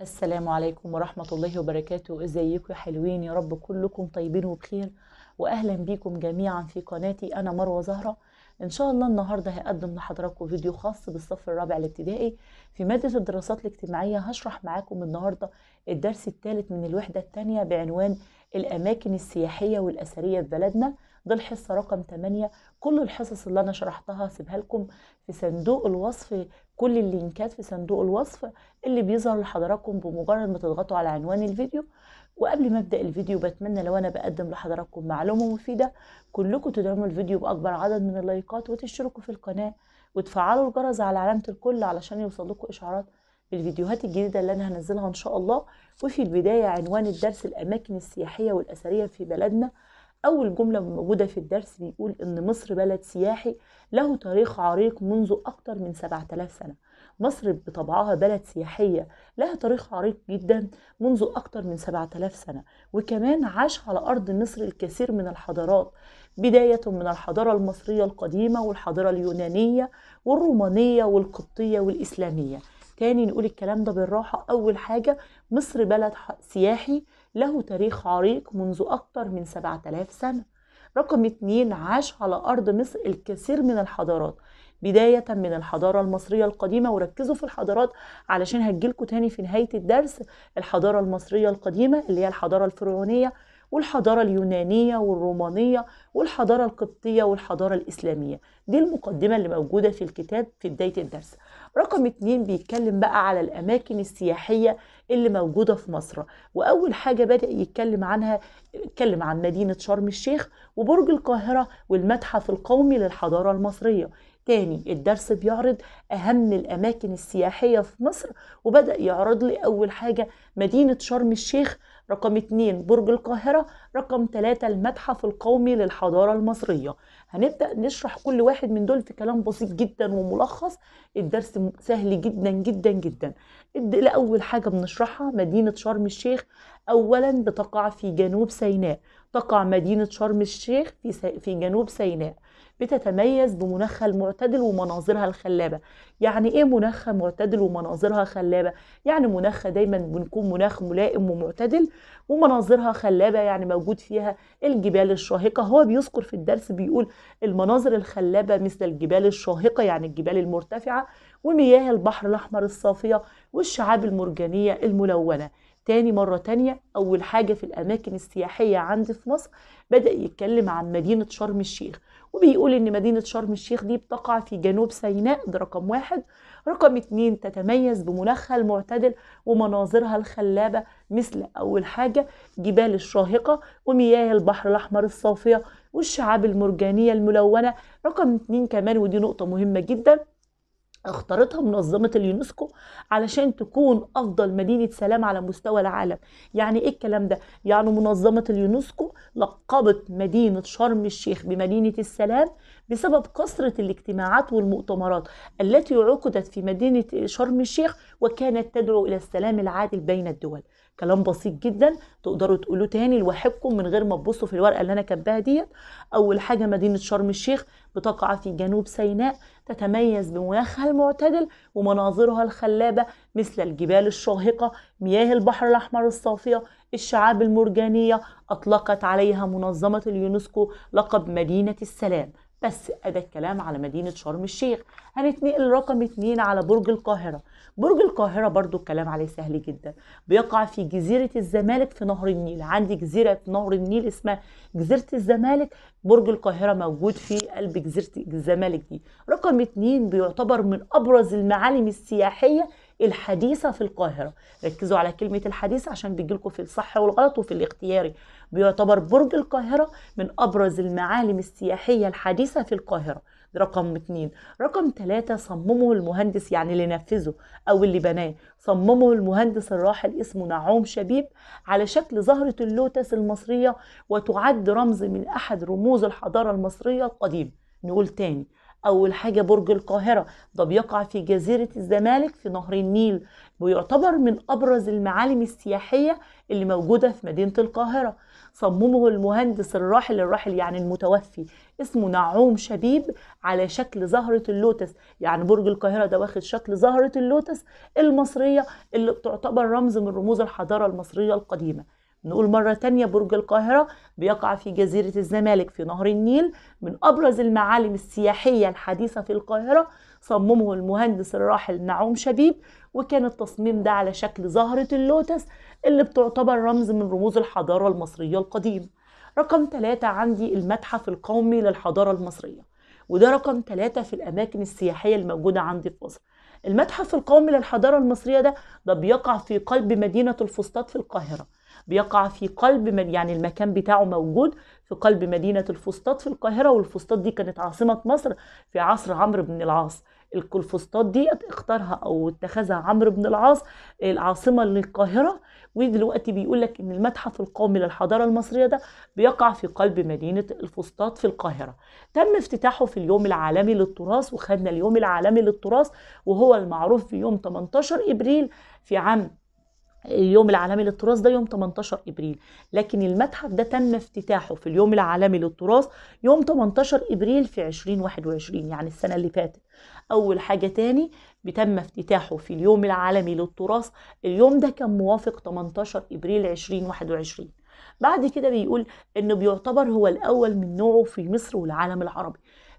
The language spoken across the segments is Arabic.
السلام عليكم ورحمة الله وبركاته ازيكم يا حلوين يا رب كلكم طيبين وبخير واهلا بيكم جميعا في قناتي انا مروة زهرة ان شاء الله النهاردة هقدم لحضراتكم فيديو خاص بالصف الرابع الابتدائي في مادة الدراسات الاجتماعية هشرح معاكم النهاردة الدرس الثالث من الوحدة الثانية بعنوان الاماكن السياحية والاثرية في بلدنا ده الحصه رقم 8 كل الحصص اللي انا شرحتها سيبها لكم في صندوق الوصف كل اللينكات في صندوق الوصف اللي بيظهر لحضراتكم بمجرد ما تضغطوا على عنوان الفيديو وقبل ما ابدا الفيديو بتمنى لو انا بقدم لحضراتكم معلومه مفيده كلكم تدعموا الفيديو باكبر عدد من اللايكات وتشتركوا في القناه وتفعلوا الجرس على علامه الكل علشان يوصل لكم اشعارات بالفيديوهات الجديده اللي انا هنزلها ان شاء الله وفي البدايه عنوان الدرس الاماكن السياحيه والاثريه في بلدنا أول جملة موجودة في الدرس بيقول إن مصر بلد سياحي له تاريخ عريق منذ أكثر من 7000 سنة مصر بطبعها بلد سياحية لها تاريخ عريق جدا منذ أكثر من 7000 سنة وكمان عاش على أرض مصر الكثير من الحضارات بداية من الحضارة المصرية القديمة والحضارة اليونانية والرومانية والقبطية والإسلامية تاني نقول الكلام ده بالراحة أول حاجة مصر بلد سياحي له تاريخ عريق منذ أكثر من 7000 سنة رقم اتنين عاش على أرض مصر الكثير من الحضارات بداية من الحضارة المصرية القديمة وركزوا في الحضارات علشان هتجيلكوا تاني في نهاية الدرس الحضارة المصرية القديمة اللي هي الحضارة الفرعونية والحضارة اليونانية والرومانية والحضارة القبطية والحضارة الإسلامية دي المقدمة اللي موجودة في الكتاب في بداية الدرس رقم اتنين بيتكلم بقى على الأماكن السياحية اللي موجودة في مصر وأول حاجة بدأ يتكلم عنها يتكلم عن مدينة شرم الشيخ وبرج القاهرة والمتحف القومي للحضارة المصرية تاني الدرس بيعرض أهم الأماكن السياحية في مصر وبدأ يعرض لي أول حاجة مدينة شرم الشيخ رقم 2 برج القاهرة رقم 3 المتحف القومي للحضارة المصرية هنبدأ نشرح كل واحد من دول في كلام بسيط جدا وملخص الدرس سهل جدا جدا جدا لأول حاجة بنشرحها مدينة شرم الشيخ أولا بتقع في جنوب سيناء تقع مدينة شرم الشيخ في, في جنوب سيناء بتتميز بمناخها المعتدل ومناظرها الخلابة يعني ايه مناخها معتدل ومناظرها خلابة يعني مناخها دايما بنكون مناخ ملائم ومعتدل ومناظرها خلابة يعني موجود فيها الجبال الشاهقة هو بيذكر في الدرس بيقول المناظر الخلابة مثل الجبال الشاهقة يعني الجبال المرتفعة ومياه البحر الأحمر الصافية والشعاب المرجانية الملونة تاني مرة تانية أول حاجة في الأماكن السياحية عندي في مصر بدأ يتكلم عن مدينة شرم الشيخ وبيقول إن مدينة شرم الشيخ دي بتقع في جنوب سيناء ده رقم واحد رقم اتنين تتميز بمناخها المعتدل ومناظرها الخلابة مثل أول حاجة جبال الشاهقة ومياه البحر الأحمر الصافية والشعاب المرجانية الملونة رقم اتنين كمان ودي نقطة مهمة جدا اختارتها منظمة اليونسكو علشان تكون أفضل مدينة سلام على مستوى العالم يعني إيه الكلام ده؟ يعني منظمة اليونسكو لقبت مدينة شرم الشيخ بمدينة السلام بسبب كثرة الاجتماعات والمؤتمرات التي عقدت في مدينة شرم الشيخ وكانت تدعو إلى السلام العادل بين الدول كلام بسيط جدا تقدروا تقولوه تاني لوحدكم من غير ما تبصوا في الورقه اللي انا كاتباها ديت اول حاجه مدينه شرم الشيخ بتقع في جنوب سيناء تتميز بمناخها المعتدل ومناظرها الخلابه مثل الجبال الشاهقه مياه البحر الاحمر الصافيه الشعاب المرجانيه اطلقت عليها منظمه اليونسكو لقب مدينه السلام بس ده الكلام على مدينة شرم الشيخ هنتنقل رقم اتنين على برج القاهرة برج القاهرة برضو الكلام عليه سهل جدا بيقع في جزيرة الزمالك في نهر النيل عندي جزيرة في نهر النيل اسمها جزيرة الزمالك برج القاهرة موجود في قلب جزيرة الزمالك دي رقم اتنين بيعتبر من أبرز المعالم السياحية الحديثة في القاهرة ركزوا على كلمة الحديثة عشان بيجي لكم في الصح والغلط وفي الاختياري بيعتبر برج القاهرة من أبرز المعالم السياحية الحديثة في القاهرة رقم اتنين رقم تلاتة صممه المهندس يعني اللي نفذه أو اللي بناه صممه المهندس الراحل اسمه نعوم شبيب على شكل زهرة اللوتس المصرية وتعد رمز من أحد رموز الحضارة المصرية القديمة نقول تاني أول حاجة برج القاهرة ده بيقع في جزيرة الزمالك في نهر النيل ويعتبر من أبرز المعالم السياحية اللي موجودة في مدينة القاهرة صممه المهندس الراحل الراحل يعني المتوفي اسمه نعوم شبيب على شكل زهرة اللوتس يعني برج القاهرة ده واخد شكل زهرة اللوتس المصرية اللي بتعتبر رمز من رموز الحضارة المصرية القديمة نقول مرة تانية برج القاهرة بيقع في جزيرة الزمالك في نهر النيل من أبرز المعالم السياحية الحديثة في القاهرة صممه المهندس الراحل نعوم شبيب وكان التصميم ده على شكل زهرة اللوتس اللي بتعتبر رمز من رموز الحضارة المصرية القديمة رقم ثلاثة عندي المتحف القومي للحضارة المصرية وده رقم ثلاثة في الأماكن السياحية الموجودة عندي في مصر المتحف القومي للحضارة المصرية ده ده بيقع في قلب مدينة الفسطاط في القاهرة بيقع في قلب من يعني المكان بتاعه موجود في قلب مدينة الفسطاط في القاهرة والفسطاط دي كانت عاصمة مصر في عصر عمرو بن العاص الفسطاط دي اختارها او اتخذها عمرو بن العاص العاصمة للقاهرة ودلوقتي بيقول لك ان المتحف القومي للحضارة المصرية ده بيقع في قلب مدينة الفسطاط في القاهرة تم افتتاحه في اليوم العالمي للتراث وخدنا اليوم العالمي للتراث وهو المعروف في يوم 18 ابريل في عام اليوم العالمي للتراث ده يوم 18 ابريل لكن المتحف ده تم افتتاحه في اليوم العالمي للتراث يوم 18 ابريل في 2021 يعني السنه اللي فاتت اول حاجه تاني بتم افتتاحه في اليوم العالمي للتراث اليوم ده كان موافق 18 ابريل 2021 بعد كده بيقول انه بيعتبر هو الاول من نوعه في مصر والعالم العربي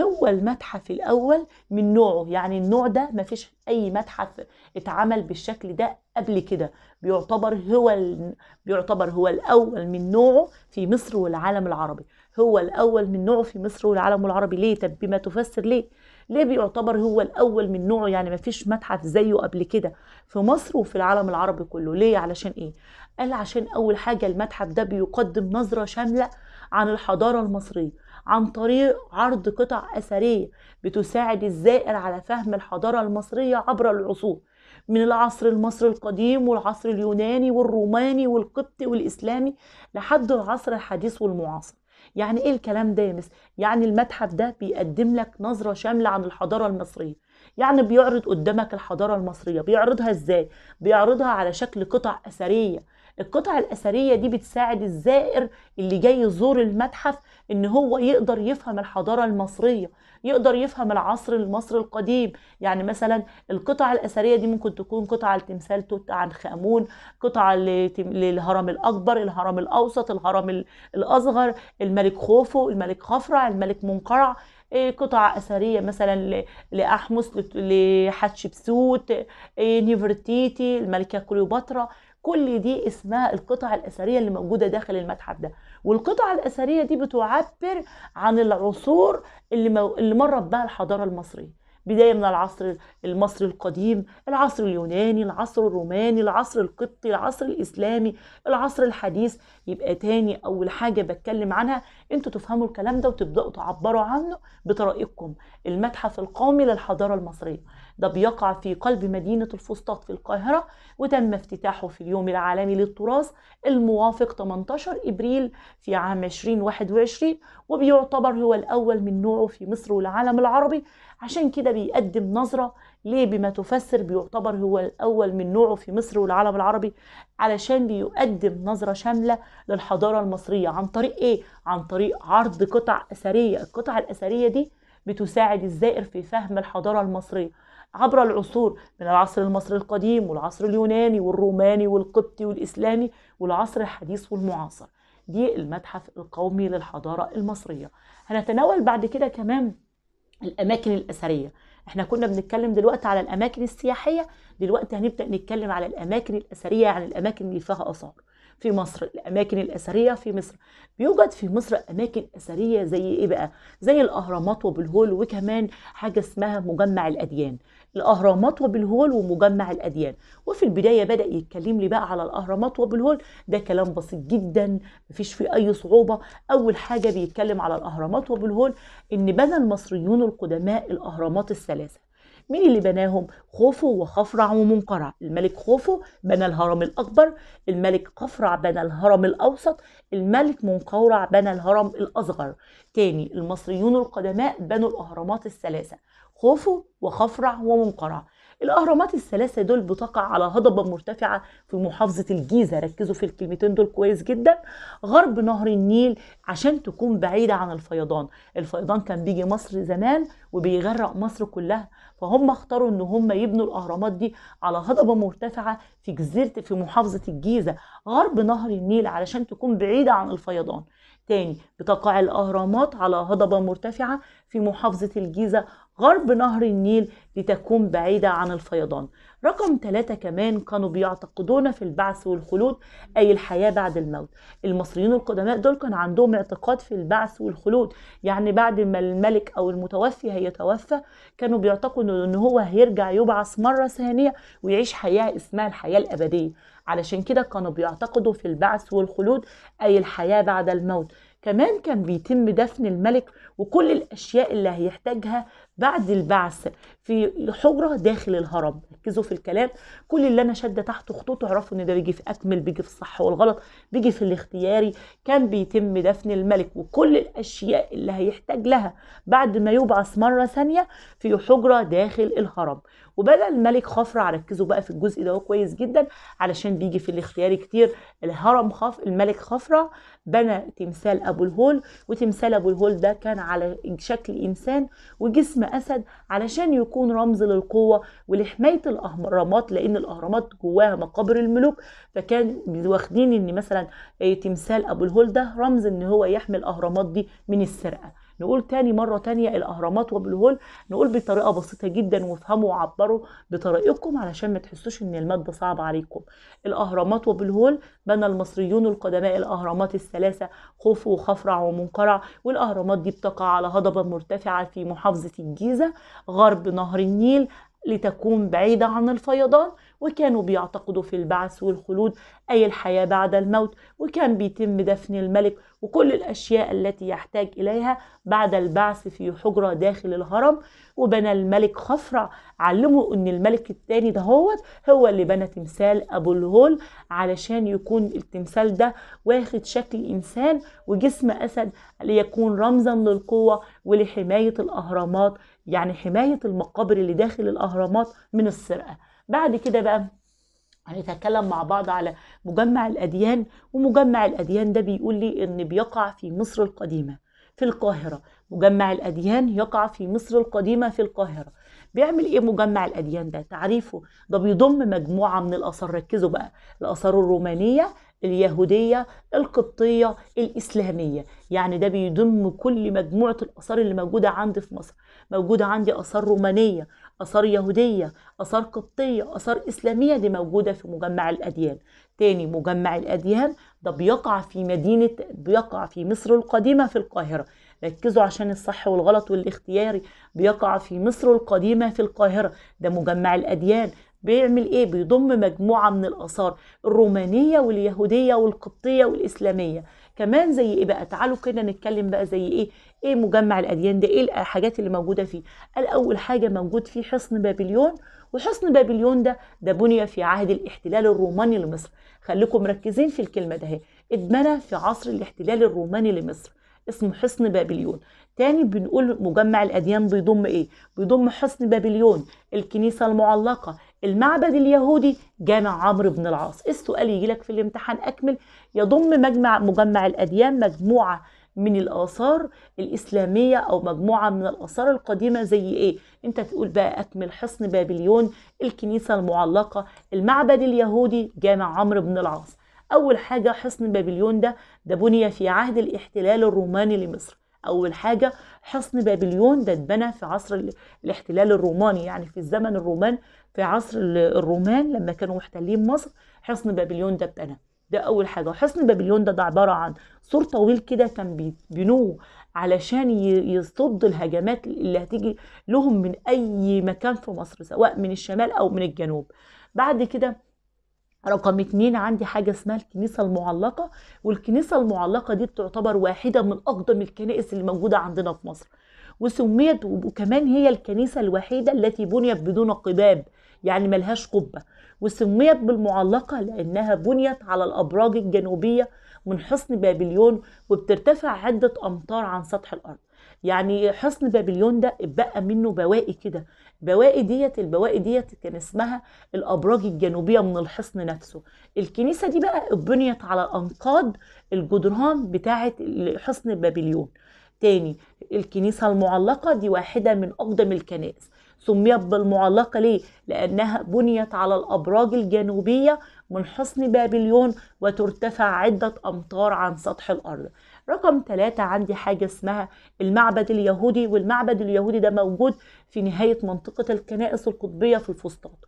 هو المتحف الأول من نوعه يعني النوع ده ما فيش أي متحف اتعمل بالشكل ده قبل كده بيعتبر هو ال... بيعتبر هو الأول من نوعه في مصر والعالم العربي هو الأول من نوعه في مصر والعالم العربي ليه طب بما تفسر ليه ليه بيعتبر هو الأول من نوعه يعني ما فيش متحف زيه قبل كده في مصر وفي العالم العربي كله ليه علشان إيه قال عشان أول حاجة المتحف ده بيقدم نظرة شاملة عن الحضارة المصرية عن طريق عرض قطع أثرية بتساعد الزائر على فهم الحضارة المصرية عبر العصور من العصر المصري القديم والعصر اليوناني والروماني والقبطي والإسلامي لحد العصر الحديث والمعاصر يعني ايه الكلام ده يا مس يعني المتحف ده بيقدم لك نظره شامله عن الحضاره المصريه يعني بيعرض قدامك الحضاره المصريه بيعرضها ازاي بيعرضها على شكل قطع اثريه القطع الاثريه دي بتساعد الزائر اللي جاي يزور المتحف ان هو يقدر يفهم الحضاره المصريه يقدر يفهم العصر المصري القديم يعني مثلا القطع الاثريه دي ممكن تكون قطعه لتمثال توت عنخ امون قطعه للهرم الاكبر الهرم الاوسط الهرم الاصغر الملك خوفو الملك خفرع الملك منقرع إيه، قطع اثريه مثلا لاحمس لحتشبسوت إيه، نيفرتيتي الملكه كليوباترا كل دي اسمها القطع الأثرية اللي موجودة داخل المتحف ده والقطع الأثرية دي بتعبر عن العصور اللي, مو... اللي مرت بها الحضارة المصرية بداية من العصر المصري القديم العصر اليوناني العصر الروماني العصر القبطي العصر الإسلامي العصر الحديث يبقى تاني أول حاجة بتكلم عنها انتوا تفهموا الكلام ده وتبدأوا تعبروا عنه بطريقكم المتحف القومي للحضارة المصرية ده بيقع في قلب مدينة الفسطاط في القاهرة وتم افتتاحه في اليوم العالمي للتراث الموافق 18 إبريل في عام 2021 وبيعتبر هو الأول من نوعه في مصر والعالم العربي عشان كده بيقدم نظرة ليه بما تفسر بيعتبر هو الأول من نوعه في مصر والعالم العربي علشان بيقدم نظرة شاملة للحضارة المصرية عن طريق إيه؟ عن طريق عرض قطع أثرية القطع الأثرية دي بتساعد الزائر في فهم الحضارة المصرية عبر العصور من العصر المصري القديم والعصر اليوناني والروماني والقبطي والإسلامي والعصر الحديث والمعاصر دي المتحف القومي للحضارة المصرية هنتناول بعد كده كمان الاماكن الاثريه احنا كنا بنتكلم دلوقتي على الاماكن السياحيه دلوقتي هنبدا نتكلم على الاماكن الاثريه يعني الاماكن اللي فيها اثار في مصر الاماكن الاثريه في مصر بيوجد في مصر اماكن اثريه زي ايه بقى زي الاهرامات وبالهول وكمان حاجه اسمها مجمع الاديان الأهرامات وبالهول ومجمع الأديان وفي البداية بدأ يتكلم لي بقى على الأهرامات وبالهول ده كلام بسيط جدا مفيش فيه أي صعوبة أول حاجة بيتكلم على الأهرامات وبالهول إن بنى المصريون القدماء الأهرامات الثلاثة مين اللي بناهم خوفو وخفرع ومنقرع الملك خوفو بنى الهرم الأكبر الملك خفرع بنى الهرم الأوسط الملك منقورع بنى الهرم الأصغر تاني المصريون القدماء بنوا الأهرامات الثلاثة خوفو وخفرع ومنقرع الأهرامات الثلاثة دول بتقع على هضبة مرتفعة في محافظة الجيزة ركزوا في الكلمتين دول كويس جدا غرب نهر النيل عشان تكون بعيدة عن الفيضان الفيضان كان بيجي مصر زمان وبيغرق مصر كلها فهم اختاروا ان هم يبنوا الاهرامات دي على هضبة مرتفعة في جزيرة في محافظة الجيزة غرب نهر النيل علشان تكون بعيدة عن الفيضان تاني بتقع الاهرامات على هضبة مرتفعة في محافظة الجيزة غرب نهر النيل لتكون بعيدة عن الفيضان رقم ثلاثة كمان كانوا بيعتقدون في البعث والخلود أي الحياة بعد الموت المصريين القدماء دول كان عندهم اعتقاد في البعث والخلود يعني بعد ما الملك أو المتوفي هيتوفى كانوا بيعتقدوا أن هو هيرجع يبعث مرة ثانية ويعيش حياة اسمها الحياة الأبدية علشان كده كانوا بيعتقدوا في البعث والخلود أي الحياة بعد الموت كمان كان بيتم دفن الملك وكل الأشياء اللي هيحتاجها بعد البعث في حجرة داخل الهرم ركزوا في الكلام كل اللي أنا شادة تحته خطوط اعرفوا إن ده بيجي في أكمل بيجي في الصح والغلط بيجي في الاختياري كان بيتم دفن الملك وكل الأشياء اللي هيحتاج لها بعد ما يبعث مرة ثانية في حجرة داخل الهرم وبدأ الملك خفرع ركزوا بقى في الجزء ده كويس جدا علشان بيجي في الاختياري كتير الهرم خف الملك خفرع بنى تمثال أبو الهول وتمثال أبو الهول ده كان على شكل إنسان وجسم اسد علشان يكون رمز للقوه ولحمايه الاهرامات لان الاهرامات جواها مقابر الملوك فكان واخدين ان مثلا آه، تمثال ابو الهول ده رمز ان هو يحمي الاهرامات دي من السرقه نقول تاني مرة تانية الأهرامات وأبو الهول نقول بطريقة بسيطة جدا وافهموا وعبروا بطريقتكم علشان ما تحسوش إن المادة صعبة عليكم الأهرامات وأبو الهول بنى المصريون القدماء الأهرامات الثلاثة خوفو وخفرع ومنقرع والأهرامات دي بتقع على هضبة مرتفعة في محافظة الجيزة غرب نهر النيل لتكون بعيدة عن الفيضان وكانوا بيعتقدوا في البعث والخلود أي الحياة بعد الموت وكان بيتم دفن الملك وكل الأشياء التي يحتاج إليها بعد البعث في حجرة داخل الهرم وبنى الملك خفرع علمه أن الملك الثاني ده هو, هو اللي بنى تمثال أبو الهول علشان يكون التمثال ده واخد شكل إنسان وجسم أسد ليكون رمزا للقوة ولحماية الأهرامات يعني حماية المقابر اللي داخل الأهرامات من السرقة بعد كده بقى هنتكلم مع بعض على مجمع الأديان ومجمع الأديان ده بيقول لي إن بيقع في مصر القديمة في القاهرة مجمع الأديان يقع في مصر القديمة في القاهرة بيعمل ايه مجمع الاديان ده تعريفه ده بيضم مجموعه من الاثار ركزوا بقى الاثار الرومانيه اليهودية القبطية الإسلامية يعني ده بيضم كل مجموعة الآثار اللي موجودة عندي في مصر موجودة عندي آثار رومانية آثار يهودية آثار قبطية آثار إسلامية دي موجودة في مجمع الأديان تاني مجمع الأديان ده بيقع في مدينة بيقع في مصر القديمة في القاهرة ركزوا عشان الصح والغلط والاختياري بيقع في مصر القديمة في القاهرة ده مجمع الأديان بيعمل ايه بيضم مجموعه من الاثار الرومانيه واليهوديه والقبطيه والاسلاميه كمان زي ايه بقى تعالوا كده نتكلم بقى زي ايه ايه مجمع الاديان ده ايه الحاجات اللي موجوده فيه قال اول حاجه موجود فيه حصن بابليون وحصن بابليون ده ده بني في عهد الاحتلال الروماني لمصر خليكم مركزين في الكلمه ده هي اتبنى في عصر الاحتلال الروماني لمصر اسمه حصن بابليون تاني بنقول مجمع الأديان بيضم إيه؟ بيضم حصن بابليون الكنيسة المعلقة المعبد اليهودي جامع عمرو بن العاص السؤال يجي لك في الامتحان أكمل يضم مجمع مجمع الأديان مجموعة من الآثار الإسلامية أو مجموعة من الآثار القديمة زي إيه؟ أنت تقول بقى أكمل حصن بابليون الكنيسة المعلقة المعبد اليهودي جامع عمرو بن العاص أول حاجة حصن بابليون ده ده بني في عهد الاحتلال الروماني لمصر أول حاجة حصن بابليون ده اتبنى في عصر الاحتلال الروماني يعني في الزمن الرومان في عصر الرومان لما كانوا محتلين مصر حصن بابليون ده اتبنى ده أول حاجة وحصن بابليون ده, ده عبارة عن سور طويل كده كان بينوه علشان يصد الهجمات اللي هتيجي لهم من أي مكان في مصر سواء من الشمال أو من الجنوب بعد كده رقم اتنين عندي حاجة اسمها الكنيسة المعلقة والكنيسة المعلقة دي بتعتبر واحدة من أقدم الكنائس اللي موجودة عندنا في مصر وسميت وكمان هي الكنيسة الوحيدة التي بنيت بدون قباب يعني ملهاش قبة وسميت بالمعلقة لأنها بنيت على الأبراج الجنوبية من حصن بابليون وبترتفع عدة أمتار عن سطح الأرض يعني حصن بابليون ده اتبقى منه بواقي كده بواقي ديت البواقي ديت كان اسمها الابراج الجنوبيه من الحصن نفسه الكنيسه دي بقى اتبنيت على انقاض الجدران بتاعه حصن بابليون تاني الكنيسه المعلقه دي واحده من اقدم الكنائس سميت بالمعلقة ليه؟ لأنها بنيت على الأبراج الجنوبية من حصن بابليون وترتفع عدة أمتار عن سطح الأرض رقم ثلاثة عندي حاجة اسمها المعبد اليهودي والمعبد اليهودي ده موجود في نهاية منطقة الكنائس القطبية في الفسطاط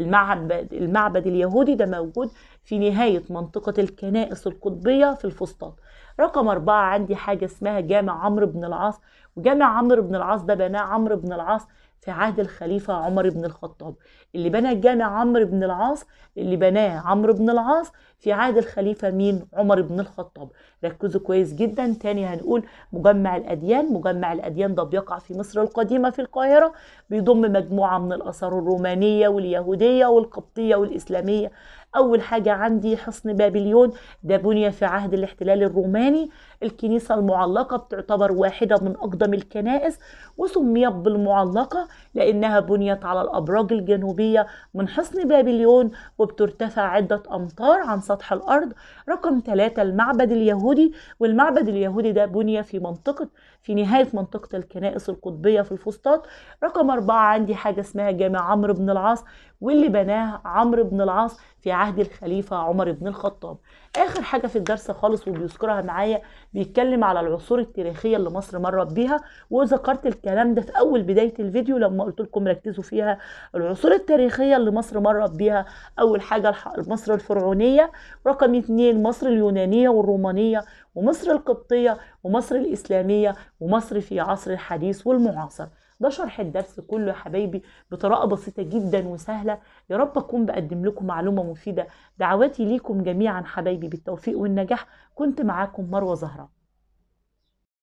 المعبد, المعبد اليهودي ده موجود في نهاية منطقة الكنائس القطبية في الفسطاط رقم أربعة عندي حاجة اسمها جامع عمرو بن العاص وجامع عمرو بن العاص ده بناه عمرو بن العاص في عهد الخليفة عمر بن الخطاب اللي بنى الجامع عمرو بن العاص اللي بناه عمرو بن العاص في عهد الخليفة مين عمر بن الخطاب ركزوا كويس جدا تاني هنقول مجمع الأديان مجمع الأديان ده بيقع في مصر القديمة في القاهرة بيضم مجموعة من الآثار الرومانية واليهودية والقبطية والإسلامية أول حاجة عندي حصن بابليون ده بني في عهد الاحتلال الروماني الكنيسة المعلقة بتعتبر واحدة من أقدم الكنائس وسميت بالمعلقة لأنها بنيت على الأبراج الجنوبية من حصن بابليون وبترتفع عدة أمتار عن سطح الأرض رقم ثلاثة المعبد اليهودي والمعبد اليهودي ده بني في منطقة في نهاية منطقة الكنائس القطبية في الفسطاط رقم أربعة عندي حاجة اسمها جامع عمرو بن العاص واللي بناه عمرو بن العاص في عهد الخليفة عمر بن الخطاب آخر حاجة في الدرس خالص وبيذكرها معايا بيتكلم على العصور التاريخية اللي مصر مرت بيها وذكرت الكلام ده في أول بداية الفيديو لما قلت لكم ركزوا فيها العصور التاريخية اللي مصر مرت بيها أول حاجة مصر الفرعونية رقم اثنين مصر اليونانية والرومانية ومصر القبطية ومصر الإسلامية ومصر في عصر الحديث والمعاصر ده شرح الدرس كله يا حبايبي بطريقه بسيطه جدا وسهله يا رب اكون بقدم لكم معلومه مفيده دعواتي ليكم جميعا حبايبي بالتوفيق والنجاح كنت معاكم مروه زهران